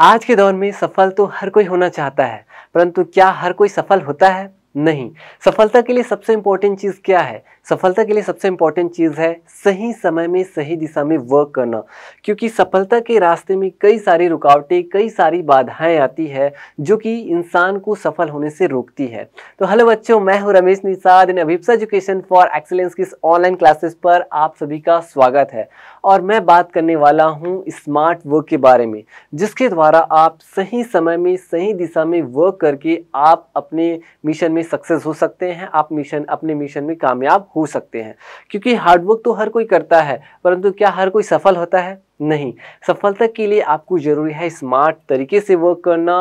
आज के दौर में सफल तो हर कोई होना चाहता है परंतु क्या हर कोई सफल होता है नहीं सफलता के लिए सबसे इंपॉर्टेंट चीज़ क्या है सफलता के लिए सबसे इम्पॉर्टेंट चीज़ है सही समय में सही दिशा में वर्क करना क्योंकि सफलता के रास्ते में कई सारी रुकावटें कई सारी बाधाएं आती है जो कि इंसान को सफल होने से रोकती है तो हेलो बच्चों मैं हूं Ramesh Nishad in Abhipsa education for excellence की ऑनलाइन क्लासेस पर आप सभी का स्वागत है और मैं बात करने वाला हूँ स्मार्ट वर्क के बारे में जिसके द्वारा आप सही समय में सही दिशा में वर्क करके आप अपने मिशन में सक्सेस हो सकते हैं आप मिशन अपने मिशन में कामयाब हो सकते हैं क्योंकि हार्डवर्क तो हर कोई करता है परंतु क्या हर कोई सफल होता है नहीं सफलता के लिए आपको ज़रूरी है स्मार्ट तरीके से वर्क करना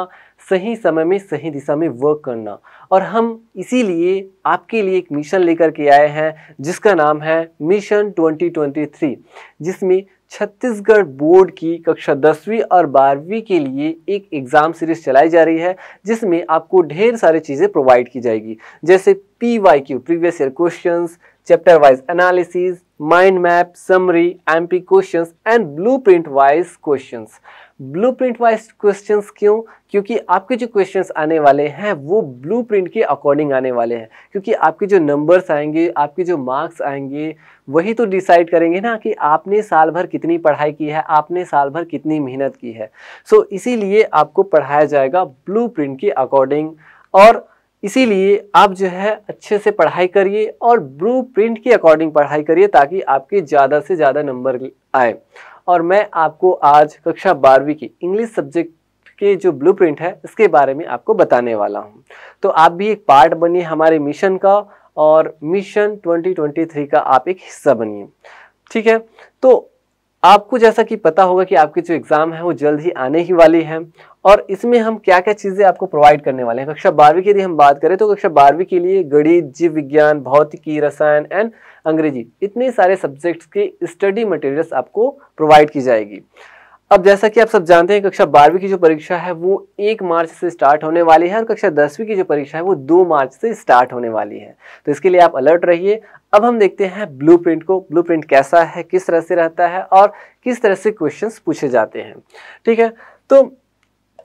सही समय में सही दिशा में वर्क करना और हम इसीलिए आपके लिए एक मिशन लेकर के आए हैं जिसका नाम है मिशन 2023 जिसमें छत्तीसगढ़ बोर्ड की कक्षा दसवीं और बारहवीं के लिए एक एग्ज़ाम सीरीज चलाई जा रही है जिसमें आपको ढेर सारी चीज़ें प्रोवाइड की जाएगी जैसे P Y Q previous year questions chapter wise analysis mind map summary MP questions and blueprint wise questions blueprint wise question क्यों क्योंकि आपके जो क्वेश्चन आने वाले हैं वो ब्लू प्रिंट के अकॉर्डिंग आने वाले हैं क्योंकि आपके जो नंबर्स आएंगे आपके जो मार्क्स आएंगे वही तो डिसाइड करेंगे ना कि आपने साल भर कितनी पढ़ाई की है आपने साल भर कितनी मेहनत की है सो so, इसीलिए आपको पढ़ाया जाएगा ब्लू प्रिंट के अकॉर्डिंग और इसीलिए आप जो है अच्छे से पढ़ाई करिए और ब्लू प्रिंट के अकॉर्डिंग पढ़ाई करिए ताकि आपके ज़्यादा से ज़्यादा नंबर आए और मैं आपको आज कक्षा बारहवीं की इंग्लिश सब्जेक्ट के जो ब्लूप्रिंट है इसके बारे में आपको बताने वाला हूँ तो आप भी एक पार्ट बनिए हमारे मिशन का और मिशन 2023 का आप एक हिस्सा बनिए ठीक है तो आपको जैसा कि पता होगा कि आपकी जो एग्ज़ाम है वो जल्द ही आने ही वाली है और इसमें हम क्या क्या चीज़ें आपको प्रोवाइड करने वाले हैं कक्षा बारहवीं की यदि हम बात करें तो कक्षा बारहवीं के लिए गणित जीव विज्ञान भौतिकी रसायन एंड अंग्रेजी इतने सारे सब्जेक्ट्स के स्टडी मटेरियल्स आपको प्रोवाइड की जाएगी अब जैसा कि आप सब जानते हैं कक्षा बारहवीं की जो परीक्षा है वो एक मार्च से स्टार्ट होने वाली है और कक्षा दसवीं की जो परीक्षा है वो दो मार्च से स्टार्ट होने वाली है तो इसके लिए आप अलर्ट रहिए अब हम देखते हैं ब्लूप्रिंट को ब्लूप्रिंट कैसा है किस तरह से रहता है और किस तरह से क्वेश्चन पूछे जाते हैं ठीक है तो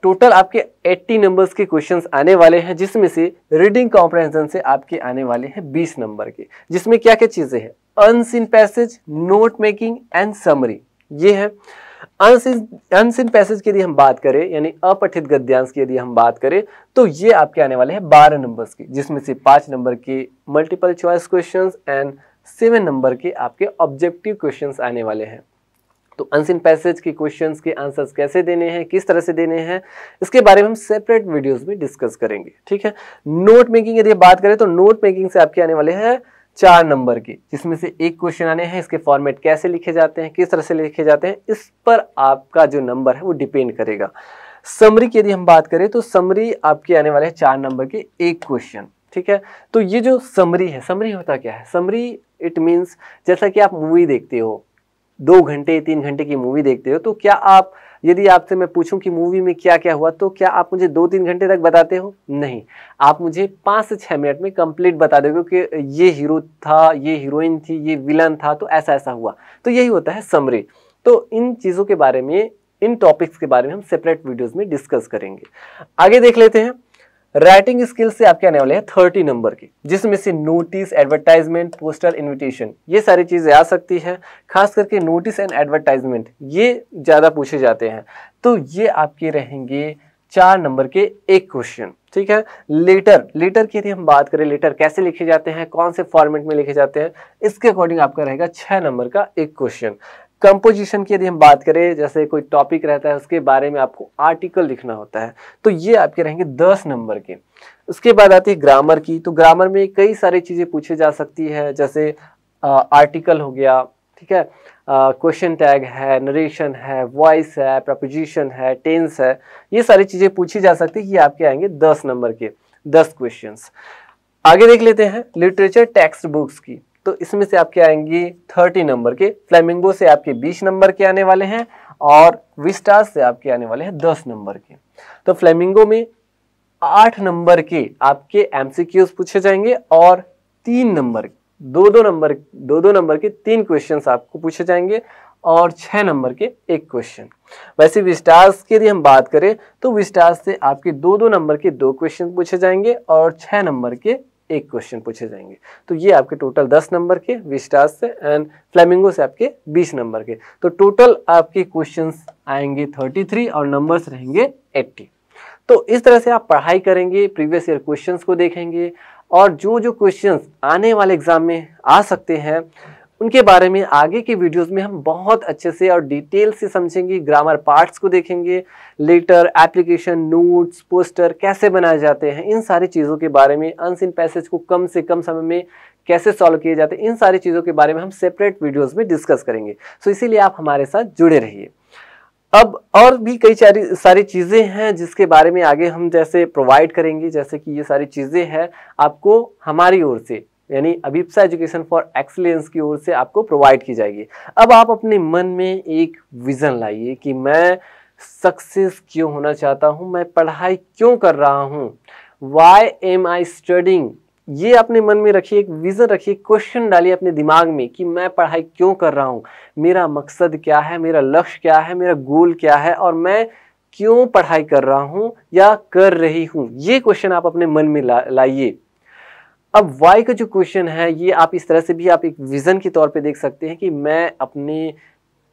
टोटल आपके 80 नंबर्स के क्वेश्चंस आने वाले हैं जिसमें से रीडिंग कॉम्प्रहेंशन से आपके आने वाले हैं 20 नंबर के जिसमें क्या क्या चीज़ें हैं unseen passage note making and summary ये है अनसिन पैसेज की यदि हम बात करें यानी अपठित गद्यांश की यदि हम बात करें तो ये आपके आने वाले हैं बारह नंबर्स के जिसमें से पाँच नंबर के multiple choice question and seven नंबर के आपके ऑब्जेक्टिव क्वेश्चन आने वाले हैं तो अनसिन पैसेज के क्वेश्चंस के आंसर्स कैसे देने हैं किस तरह से देने हैं इसके बारे में हम सेपरेट वीडियोस में डिस्कस करेंगे ठीक है नोट मेकिंग यदि बात करें तो नोट मेकिंग से आपके आने वाले हैं चार नंबर के जिसमें से एक क्वेश्चन आने हैं इसके फॉर्मेट कैसे लिखे जाते हैं किस तरह से लिखे जाते हैं इस पर आपका जो नंबर है वो डिपेंड करेगा समरी की यदि हम बात करें तो समरी आपके आने वाले हैं चार नंबर के एक क्वेश्चन ठीक है तो ये जो समरी है समरी होता क्या है समरी इट मीन्स जैसा कि आप मूवी देखते हो दो घंटे तीन घंटे की मूवी देखते हो तो क्या आप यदि आपसे मैं पूछूं कि मूवी में क्या क्या हुआ तो क्या आप मुझे दो तीन घंटे तक बताते हो नहीं आप मुझे पाँच से छः मिनट में कंप्लीट बता दोगे कि ये हीरो था ये हीरोइन थी ये विलन था तो ऐसा ऐसा हुआ तो यही होता है समरी तो इन चीज़ों के बारे में इन टॉपिक्स के बारे में हम सेपरेट वीडियोज़ में डिस्कस करेंगे आगे देख लेते हैं राइटिंग स्किल से आपके आने वाले हैं थर्टी नंबर के जिसमें से नोटिस एडवर्टाइजमेंट पोस्टल इनविटेशन ये सारी चीज़ें आ सकती है खास करके नोटिस एंड एडवर्टाइजमेंट ये ज़्यादा पूछे जाते हैं तो ये आपके रहेंगे चार नंबर के एक क्वेश्चन ठीक है लेटर लेटर की यदि हम बात करें लेटर कैसे लिखे जाते हैं कौन से फॉर्मेट में लिखे जाते हैं इसके अकॉर्डिंग आपका रहेगा छः नंबर का एक क्वेश्चन कंपोजिशन की यदि हम बात करें जैसे कोई टॉपिक रहता है उसके बारे में आपको आर्टिकल लिखना होता है तो ये आपके रहेंगे दस नंबर के उसके बाद आती है ग्रामर की तो ग्रामर में कई सारी चीज़ें पूछी जा सकती है जैसे आ, आर्टिकल हो गया ठीक है क्वेश्चन टैग है नरेशन है वॉइस है प्रपोजिशन है टेंस है ये सारी चीज़ें पूछी जा सकती है ये आपके आएंगे दस नंबर के दस क्वेश्चन आगे देख लेते हैं लिटरेचर टेक्स्ट बुक्स की तो इसमें से आपके आएंगे थर्टी नंबर के फ्लैमिंगो से आपके बीस नंबर के आने वाले हैं और विस्टास से आपके आने वाले हैं दस नंबर के तो फ्लैमिंगो में आठ नंबर के आपके एम पूछे जाएंगे और तीन नंबर दो दो नंबर दो दो नंबर के तीन क्वेश्चन आपको पूछे जाएंगे और छः नंबर के एक क्वेश्चन वैसे विस्टार्स की यदि हम बात करें तो विस्टार्स से आपके दो दो नंबर के दो क्वेश्चन पूछे जाएंगे और छः नंबर के एक क्वेश्चन पूछे जाएंगे तो ये आपके टोटल दस नंबर के बीस से एंड फ्लैमिंगो से आपके बीस नंबर के तो टोटल आपके क्वेश्चन आएंगे थर्टी थ्री और नंबर्स रहेंगे एट्टी तो इस तरह से आप पढ़ाई करेंगे प्रीवियस ईयर क्वेश्चन को देखेंगे और जो जो क्वेश्चन आने वाले एग्जाम में आ सकते हैं उनके बारे में आगे के वीडियोस में हम बहुत अच्छे से और डिटेल से समझेंगे ग्रामर पार्ट्स को देखेंगे लेटर एप्लीकेशन नोट्स पोस्टर कैसे बनाए जाते हैं इन सारी चीज़ों के बारे में अनसिन पैसेज को कम से कम समय में कैसे सॉल्व किए जाते हैं इन सारी चीज़ों के बारे में हम सेपरेट वीडियोज़ में डिस्कस करेंगे सो इसीलिए आप हमारे साथ जुड़े रहिए अब और भी कई सारी सारी चीज़ें हैं जिसके बारे में आगे हम जैसे प्रोवाइड करेंगे जैसे कि ये सारी चीज़ें हैं आपको हमारी ओर से यानी अभिप्सा एजुकेशन फॉर एक्सलेंस की ओर से आपको प्रोवाइड की जाएगी अब आप अपने मन में एक विज़न लाइए कि मैं सक्सेस क्यों होना चाहता हूँ मैं पढ़ाई क्यों कर रहा हूँ वाई एम आई स्टडिंग ये अपने मन में रखिए एक विज़न रखिए क्वेश्चन डालिए अपने दिमाग में कि मैं पढ़ाई क्यों कर रहा हूँ मेरा मकसद क्या है मेरा लक्ष्य क्या है मेरा गोल क्या है और मैं क्यों पढ़ाई कर रहा हूँ या कर रही हूँ ये क्वेश्चन आप अपने मन में ला लाइए अब वाई का जो क्वेश्चन है ये आप इस तरह से भी आप एक विज़न के तौर पे देख सकते हैं कि मैं अपने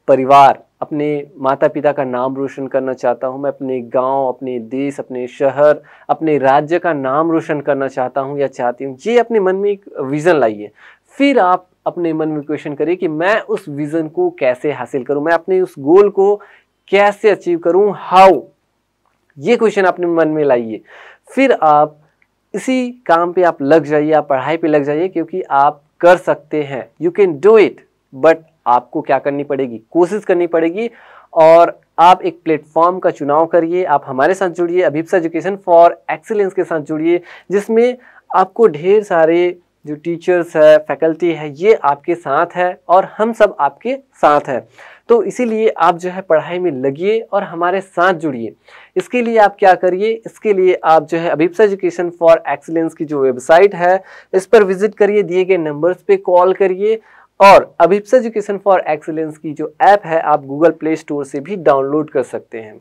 परिवार अपने माता पिता का नाम रोशन करना चाहता हूँ मैं अपने गांव अपने देश अपने शहर अपने राज्य का नाम रोशन करना चाहता हूँ या चाहती हूँ ये अपने मन में एक विज़न लाइए फिर आप अपने मन में क्वेश्चन करिए कि मैं उस विज़न को कैसे हासिल करूँ मैं अपने उस गोल को कैसे अचीव करूँ हाउ ये क्वेश्चन अपने मन में लाइए फिर आप इसी काम पे आप लग जाइए आप पढ़ाई पे लग जाइए क्योंकि आप कर सकते हैं you can do it but आपको क्या करनी पड़ेगी कोशिश करनी पड़ेगी और आप एक प्लेटफॉर्म का चुनाव करिए आप हमारे साथ जुड़िए अभिप्सा एजुकेशन फॉर एक्सीलेंस के साथ जुड़िए जिसमें आपको ढेर सारे जो टीचर्स है फैकल्टी है ये आपके साथ है और हम सब आपके साथ हैं तो इसीलिए आप जो है पढ़ाई में लगिए और हमारे साथ जुड़िए इसके लिए आप क्या करिए इसके लिए आप जो है अभिप्स एजुकेशन फॉर एक्सीलेंस की जो वेबसाइट है इस पर विजिट करिए दिए गए नंबर्स पे कॉल करिए और अभिप्सा एजुकेशन फॉर एक्सीलेंस की जो ऐप है आप गूगल प्ले स्टोर से भी डाउनलोड कर सकते हैं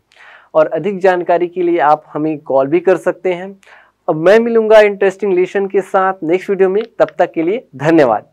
और अधिक जानकारी के लिए आप हमें कॉल भी कर सकते हैं अब मैं मिलूंगा इंटरेस्टिंग लेशन के साथ नेक्स्ट वीडियो में तब तक के लिए धन्यवाद